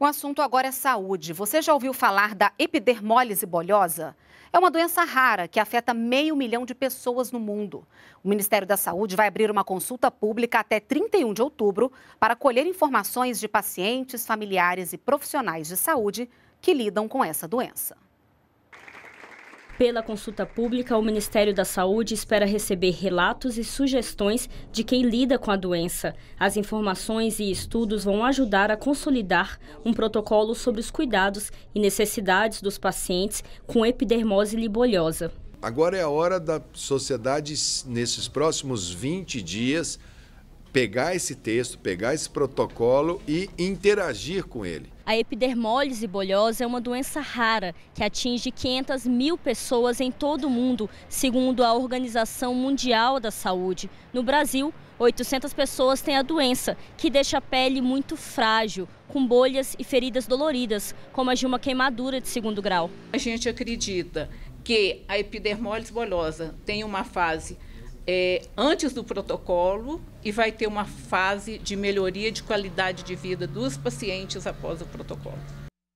O assunto agora é saúde. Você já ouviu falar da epidermólise bolhosa? É uma doença rara que afeta meio milhão de pessoas no mundo. O Ministério da Saúde vai abrir uma consulta pública até 31 de outubro para colher informações de pacientes, familiares e profissionais de saúde que lidam com essa doença. Pela consulta pública, o Ministério da Saúde espera receber relatos e sugestões de quem lida com a doença. As informações e estudos vão ajudar a consolidar um protocolo sobre os cuidados e necessidades dos pacientes com epidermose libolhosa. Agora é a hora da sociedade, nesses próximos 20 dias, pegar esse texto, pegar esse protocolo e interagir com ele. A epidermólise bolhosa é uma doença rara que atinge 500 mil pessoas em todo o mundo, segundo a Organização Mundial da Saúde. No Brasil, 800 pessoas têm a doença, que deixa a pele muito frágil, com bolhas e feridas doloridas, como as de uma queimadura de segundo grau. A gente acredita que a epidermólise bolhosa tem uma fase é, antes do protocolo e vai ter uma fase de melhoria de qualidade de vida dos pacientes após o protocolo.